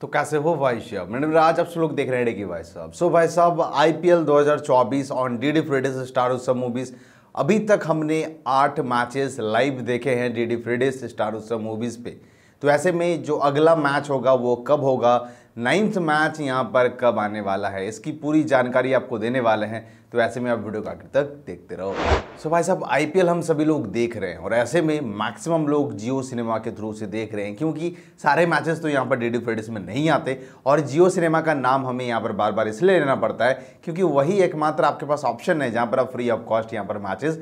तो कैसे हो भाई साहब मैडम आज आप लोग देख रहे हैं कि भाई साहब सो भाई साहब आईपीएल 2024 ऑन डी डी से स्टार उत्सव मूवीज़ अभी तक हमने आठ मैचेस लाइव देखे हैं डी डी से स्टार उत्सव मूवीज़ पे तो ऐसे में जो अगला मैच होगा वो कब होगा नाइन्थ मैच यहाँ पर कब आने वाला है इसकी पूरी जानकारी आपको देने वाले हैं तो ऐसे में आप वीडियो का आखिर तक देखते रहो सो भाई साहब आईपीएल हम सभी लोग देख रहे हैं और ऐसे में मैक्सिमम लोग जियो सिनेमा के थ्रू से देख रहे हैं क्योंकि सारे मैचेस तो यहाँ पर डेडी फ्रेडिस में नहीं आते और जियो सिनेमा का नाम हमें यहाँ पर बार बार इसलिए लेना पड़ता है क्योंकि वही एकमात्र आपके पास ऑप्शन है जहाँ पर आप फ्री ऑफ कॉस्ट यहाँ पर मैचेस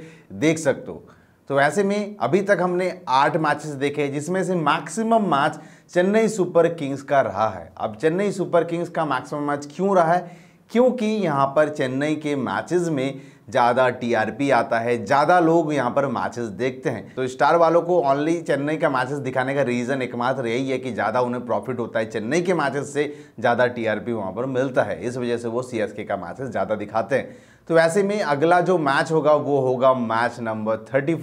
देख सकते हो तो वैसे में अभी तक हमने आठ मैचेस देखे जिसमें से maximum match Chennai Super Kings का रहा है अब चेन्नई सुपर किंग्स का मैक्सिमम मैच क्यों रहा है क्योंकि यहाँ पर चेन्नई के मैचेस में ज़्यादा टीआरपी आता है ज़्यादा लोग यहाँ पर मैचेस देखते हैं तो स्टार वालों को ओनली चेन्नई का मैचेस दिखाने का रीज़न एकमात्र यही है कि ज़्यादा उन्हें प्रॉफिट होता है चेन्नई के मैचेस से ज़्यादा टीआरपी वहाँ पर मिलता है इस वजह से वो सीएसके का मैचेस ज़्यादा दिखाते हैं तो ऐसे में अगला जो मैच होगा वो होगा मैच नंबर थर्टी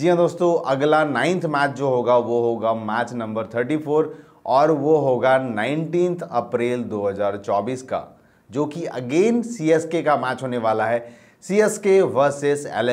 जी हाँ दोस्तों अगला नाइन्थ मैच जो होगा वो होगा मैच नंबर थर्टी और वो होगा नाइनटीन अप्रैल दो का जो कि अगेन सी का मैच होने वाला है C S K versus L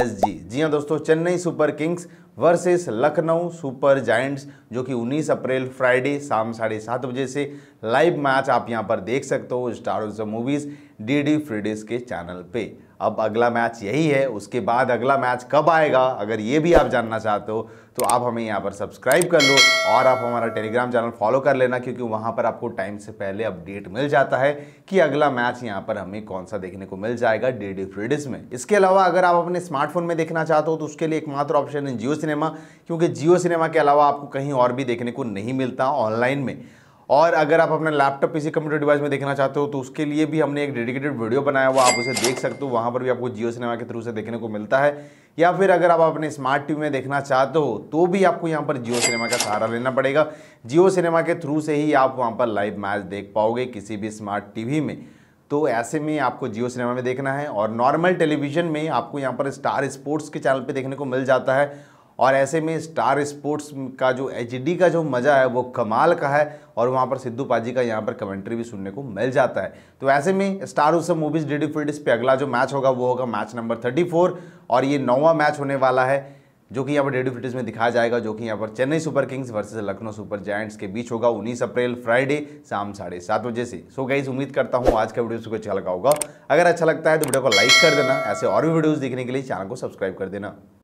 G हाँ दोस्तों Chennai Super Kings versus Lucknow Super Giants जो कि 19 अप्रैल फ्राइडे शाम साढ़े सात बजे से लाइव मैच आप यहां पर देख सकते हो Star Movies D D free dish के चैनल पे अब अगला मैच यही है उसके बाद अगला मैच कब आएगा अगर ये भी आप जानना चाहते हो तो आप हमें यहाँ पर सब्सक्राइब कर लो और आप हमारा टेलीग्राम चैनल फॉलो कर लेना क्योंकि वहाँ पर आपको टाइम से पहले अपडेट मिल जाता है कि अगला मैच यहाँ पर हमें कौन सा देखने को मिल जाएगा डी डी फ्रीडिस में इसके अलावा अगर आप अपने स्मार्टफोन में देखना चाहते हो तो उसके लिए एकमात्र ऑप्शन है जियो सिनेमा क्योंकि जियो सिनेमा के अलावा आपको कहीं और भी देखने को नहीं मिलता ऑनलाइन में और अगर आप अपना लैपटॉप किसी कंप्यूटर डिवाइस में देखना चाहते हो तो उसके लिए भी हमने एक डेडिकेटेड वीडियो बनाया हुआ आप उसे देख सकते हो वहाँ पर भी आपको जियो सिनेमा के थ्रू से देखने को मिलता है या फिर अगर आप अपने स्मार्ट टीवी में देखना चाहते हो तो भी आपको यहाँ पर जियो सिनेमा का सहारा लेना पड़ेगा जियो सिनेमा के थ्रू से ही आप वहाँ पर लाइव मैच देख पाओगे किसी भी स्मार्ट टीवी में तो ऐसे में आपको जियो सिनेमा में देखना है और नॉर्मल टेलीविजन में आपको यहाँ पर स्टार स्पोर्ट्स के चैनल पे देखने को मिल जाता है और ऐसे में स्टार स्पोर्ट्स का जो एच का जो मज़ा है वो कमाल का है और वहाँ पर सिद्धू पाजी का यहाँ पर कमेंट्री भी सुनने को मिल जाता है तो ऐसे में star Utsav movies D D fields पे अगला जो मैच होगा वो होगा मैच नंबर 34 और ये नौवा मैच होने वाला है जो कि यहाँ पर डेडी फिटिज में दिखाया जाएगा जो कि यहाँ पर Chennai Super Kings versus Lucknow Super Giants के बीच होगा 19 अप्रैल फ्राइडे शाम साढ़े सात बजे से सो गई उम्मीद करता हूँ आज का वीडियो सबको अच्छा लगा होगा अगर अच्छा लगता है तो वीडियो को लाइक कर देना ऐसे और भी वीडियोज़ देखने के लिए चैनल को सब्सक्राइब कर देना